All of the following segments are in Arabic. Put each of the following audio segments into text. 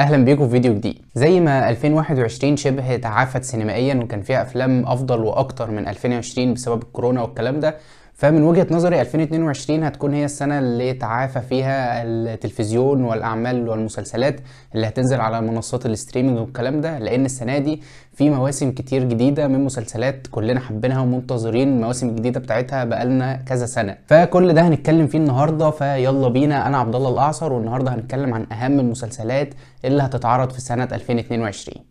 اهلا بيكم في فيديو جديد زي ما 2021 شبه تعافت سينمائيا وكان فيها افلام افضل واكتر من 2020 بسبب الكورونا والكلام ده فمن وجهة نظري 2022 هتكون هي السنة اللي تعافى فيها التلفزيون والأعمال والمسلسلات اللي هتنزل على منصات الاستريمنج والكلام ده لأن السنة دي في مواسم كتير جديدة من مسلسلات كلنا حابينها ومنتظرين المواسم الجديدة بتاعتها بقالنا كذا سنة فكل ده هنتكلم فيه النهاردة فيلا بينا أنا عبد الله الأعصر والنهاردة هنتكلم عن أهم المسلسلات اللي هتتعرض في سنة 2022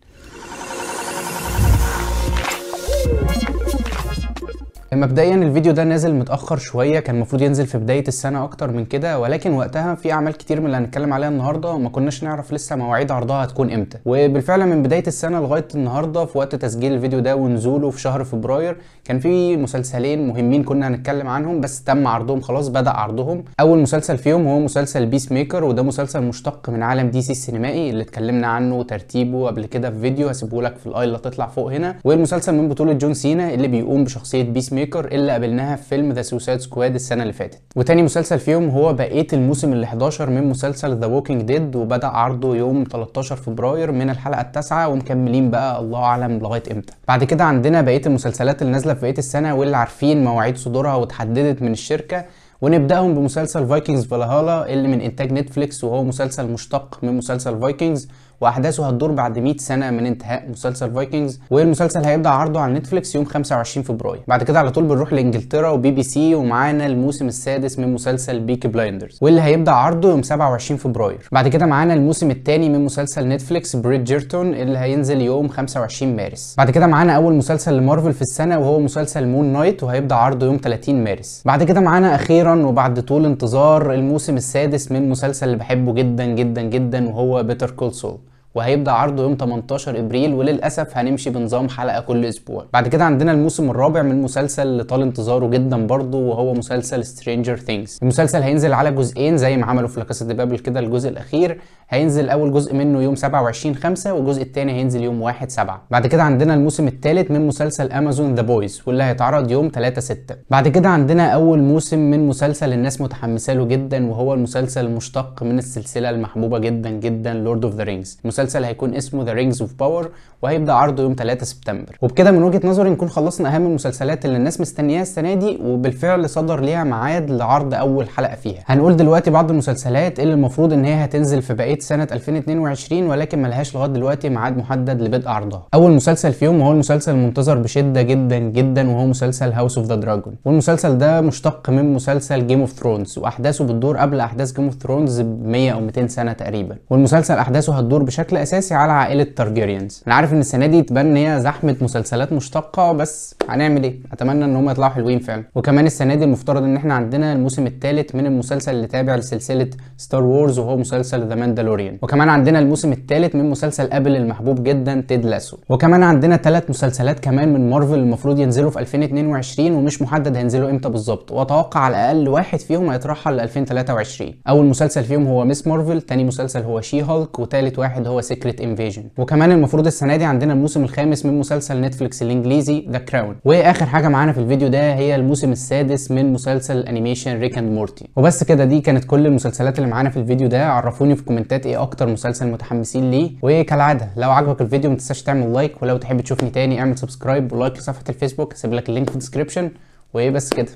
مبدئيا الفيديو ده نازل متاخر شويه كان المفروض ينزل في بدايه السنه اكتر من كده ولكن وقتها في اعمال كتير من اللي هنتكلم عليها النهارده وما كناش نعرف لسه مواعيد عرضها هتكون امتى وبالفعل من بدايه السنه لغايه النهارده في وقت تسجيل الفيديو ده ونزوله في شهر فبراير كان في مسلسلين مهمين كنا هنتكلم عنهم بس تم عرضهم خلاص بدا عرضهم اول مسلسل فيهم هو مسلسل بيس ميكر وده مسلسل مشتق من عالم دي سي السينمائي اللي اتكلمنا عنه وترتيبه قبل كده في فيديو هسيبه لك في الاي اللي تطلع فوق هنا والمسلسل من بطوله جون سينا اللي بيقوم بشخصيه بيس ميكر ميكر اللي قابلناها في فيلم ذا سوسايد سكواد السنه اللي فاتت وتاني مسلسل فيهم هو بقيه الموسم ال 11 من مسلسل ذا ووكينج ديد وبدا عرضه يوم 13 فبراير من الحلقه التاسعه ومكملين بقى الله اعلم لغايه امتى بعد كده عندنا بقيه المسلسلات اللي نازله في بقيه السنه واللي عارفين مواعيد صدورها واتحددت من الشركه ونبداهم بمسلسل فايكنجز فالهالا اللي من انتاج نتفليكس وهو مسلسل مشتق من مسلسل فايكنجز واحداثه هتدور بعد 100 سنه من انتهاء مسلسل فايكنجز والمسلسل هيبدا عرضه على نتفليكس يوم 25 فبراير بعد كده على طول بنروح لانجلترا وبي بي سي ومعانا الموسم السادس من مسلسل بيكي بلايندرز واللي هيبدا عرضه يوم 27 فبراير بعد كده معانا الموسم الثاني من مسلسل نتفليكس بريدجرتون اللي هينزل يوم 25 مارس بعد كده معانا اول مسلسل لمارفل في السنه وهو مسلسل مون نايت وهيبدا عرضه يوم 30 مارس بعد كده معانا اخيرا وبعد طول انتظار الموسم السادس من مسلسل اللي بحبه جدا جدا جدا وهو بيتر كول سول وهيبدا عرضه يوم 18 ابريل وللاسف هنمشي بنظام حلقه كل اسبوع بعد كده عندنا الموسم الرابع من مسلسل اللي طال انتظاره جدا برضه وهو مسلسل سترينجر ثينجز المسلسل هينزل على جزئين زي ما عملوا في لاكاسا دي بابل كده الجزء الاخير هينزل اول جزء منه يوم 27 5 والجزء الثاني هينزل يوم 1 7 بعد كده عندنا الموسم الثالث من مسلسل امازون ذا بويز واللي هيتعرض يوم 3 6 بعد كده عندنا اول موسم من مسلسل الناس متحمسه له جدا وهو المسلسل المشتق من السلسله المحبوبه جدا جدا لورد اوف ذا رينجز المسلسل هيكون اسمه ذا رينجز اوف باور وهيبدا عرضه يوم 3 سبتمبر وبكده من وجهه نظري نكون خلصنا اهم المسلسلات اللي الناس مستنياها السنه دي وبالفعل صدر ليها ميعاد لعرض اول حلقه فيها هنقول دلوقتي بعض المسلسلات اللي المفروض ان هي هتنزل في بقيه سنه 2022 ولكن ملهاش لغايه دلوقتي ميعاد محدد لبدء عرضها اول مسلسل فيهم وهو المسلسل المنتظر بشده جدا جدا وهو مسلسل هاوس اوف ذا دراجون والمسلسل ده مشتق من مسلسل جيم اوف ثرونز واحداثه بتدور قبل احداث جيم اوف ثرونز ب 100 او 200 سنه تقريبا والمسلسل احداثه هتدور بشكل بشكل اساسي على عائله تارجيريانز انا عارف ان السنه دي تبان هي زحمه مسلسلات مشتقه بس هنعمل ايه اتمنى ان هم يطلعوا حلوين فعلا وكمان السنه دي المفترض ان احنا عندنا الموسم الثالث من المسلسل اللي تابع لسلسله ستار وورز وهو مسلسل ذا ماندالوريان وكمان عندنا الموسم الثالث من مسلسل ابل المحبوب جدا تيد لاسو وكمان عندنا ثلاث مسلسلات كمان من مارفل المفروض ينزلوا في 2022 ومش محدد هينزلوا امتى بالظبط واتوقع على الاقل واحد فيهم هيترحل ل 2023 اول مسلسل فيهم هو ميس مارفل تاني مسلسل هو شي هالك وثالث واحد هو هو سيكريت انفيجن وكمان المفروض السنه دي عندنا الموسم الخامس من مسلسل نتفليكس الانجليزي ذا كراون واخر حاجه معانا في الفيديو ده هي الموسم السادس من مسلسل الانيميشن ريك اند مورتي وبس كده دي كانت كل المسلسلات اللي معانا في الفيديو ده عرفوني في الكومنتات ايه اكتر مسلسل متحمسين ليه وكالعاده لو عجبك الفيديو ما تنساش تعمل لايك ولو تحب تشوفني تاني اعمل سبسكرايب ولايك لصفحه الفيسبوك هسيب لك اللينك في الديسكربشن وبس كده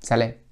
سلام